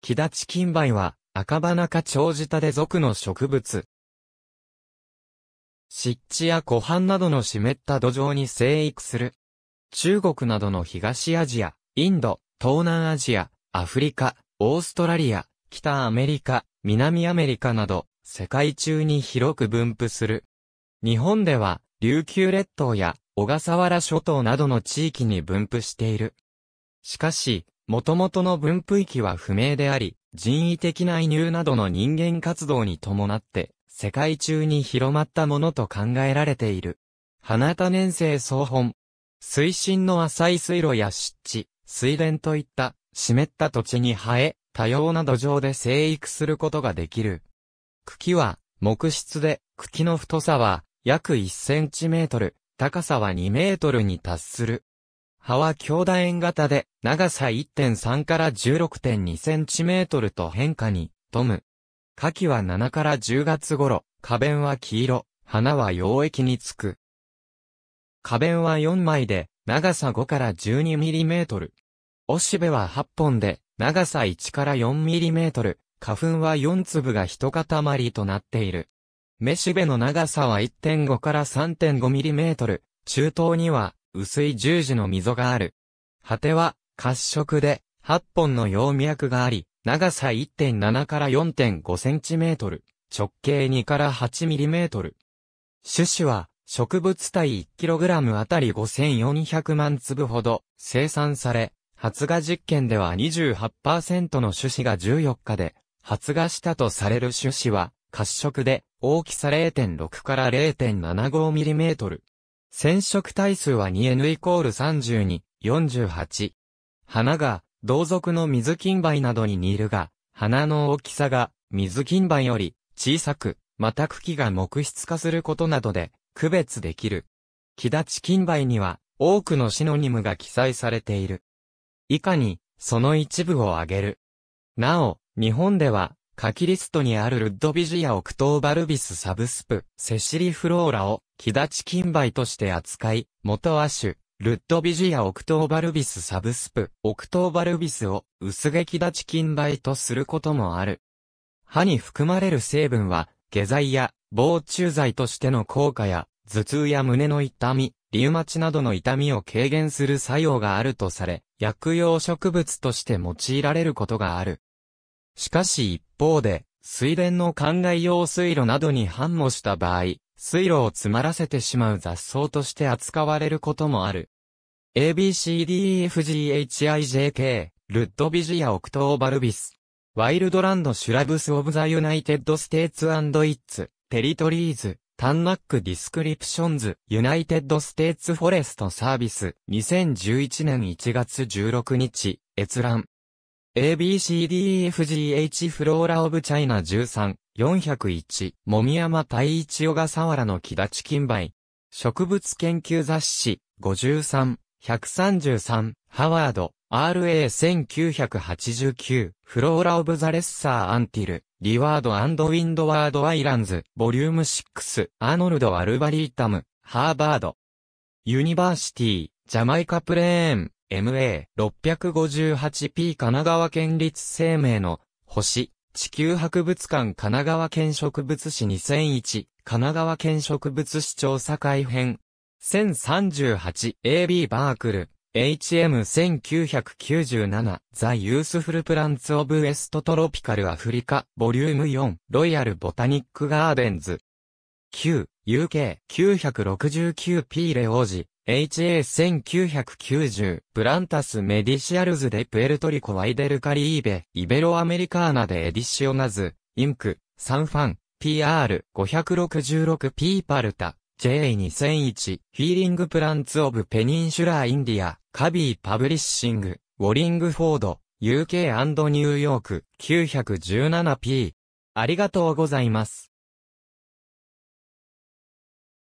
木立金梅は、赤花か長舌で属の植物。湿地や湖畔などの湿った土壌に生育する。中国などの東アジア、インド、東南アジア、アフリカ、オーストラリア、北アメリカ、南アメリカなど、世界中に広く分布する。日本では、琉球列島や小笠原諸島などの地域に分布している。しかし、元々の分布域は不明であり、人為的な移入などの人間活動に伴って、世界中に広まったものと考えられている。花田年生総本。水深の浅い水路や湿地、水田といった湿った土地に生え、多様な土壌で生育することができる。茎は木質で、茎の太さは約1センチメートル、高さは2メートルに達する。葉は強打円型で、長さ1.3から16.2センチメートルと変化に、富む。夏季は7から10月頃、花弁は黄色、花は溶液につく。花弁は4枚で、長さ5から12ミリメートル。おしべは8本で、長さ1から4ミリメートル。花粉は4粒が一塊となっている。めしべの長さは1.5から3.5ミリメートル。中等には薄い十字の溝がある。果ては、褐色で、8本の葉脈があり、長さ1.7から4.5センチメートル、直径2から8ミリメートル。種子は、植物体 1kg あたり5400万粒ほど生産され、発芽実験では28%の種子が14日で、発芽したとされる種子は、褐色で、大きさ0.6から 0.75mm。染色体数は 2N イコール32、48。花が、同族の水金梅などに似るが、花の大きさが、水金梅より、小さく、また茎が木質化することなどで、区別できる。木立金梅には、多くのシノニムが記載されている。以下に、その一部を挙げる。なお、日本では、カキリストにあるルッドビジア・オクトーバルビス・サブスプ、セシリ・フローラを、木立金梅として扱い、元亜種、ルッドビジア・オクトーバルビス・サブスプ、オクトーバルビスを、薄毛木立金梅とすることもある。歯に含まれる成分は、下剤や、防虫剤としての効果や、頭痛や胸の痛み、リウマチなどの痛みを軽減する作用があるとされ、薬用植物として用いられることがある。しかし一方で、水田の灌漑用水路などに反応した場合、水路を詰まらせてしまう雑草として扱われることもある。ABCDEFGHIJK、ルッドビジア・オクトーバルビス。ワイルドランド・シュラブス・オブ・ザ・ユナイテッド・ステーツ・アンド・イッツ、テリトリーズ、タンナック・ディスクリプションズ、ユナイテッド・ステーツ・フォレスト・サービス、2011年1月16日、閲覧。ABCDEFGH フローラオブチャイナ13、401、もみやま太一小笠原の木立金梅。植物研究雑誌、53、133、ハワード、RA1989、フローラオブザレッサーアンティル、リワードウィンドワードアイランズ、ボリューム6、アーノルド・アルバリータム、ハーバード。ユニバーシティ、ジャマイカプレーン、MA658P 神奈川県立生命の星地球博物館神奈川県植物史2001神奈川県植物史調査会編 1038AB バークル HM1997 ザ・ユースフル・プランツ・オブ・エスト・トロピカル・アフリカボリューム4ロイヤル・ボタニック・ガーデンズ 9UK969P レオージ HA1990、プランタスメディシアルズデプエルトリコワイデルカリーベ、イベロアメリカーナでエディシオナズ、インク、サンファン、PR566 ピーパルタ、J2001、ヒーリングプランツオブペニンシュラーインディア、カビーパブリッシング、ウォリングフォード、UK& ニューヨーク、917P。ありがとうございます。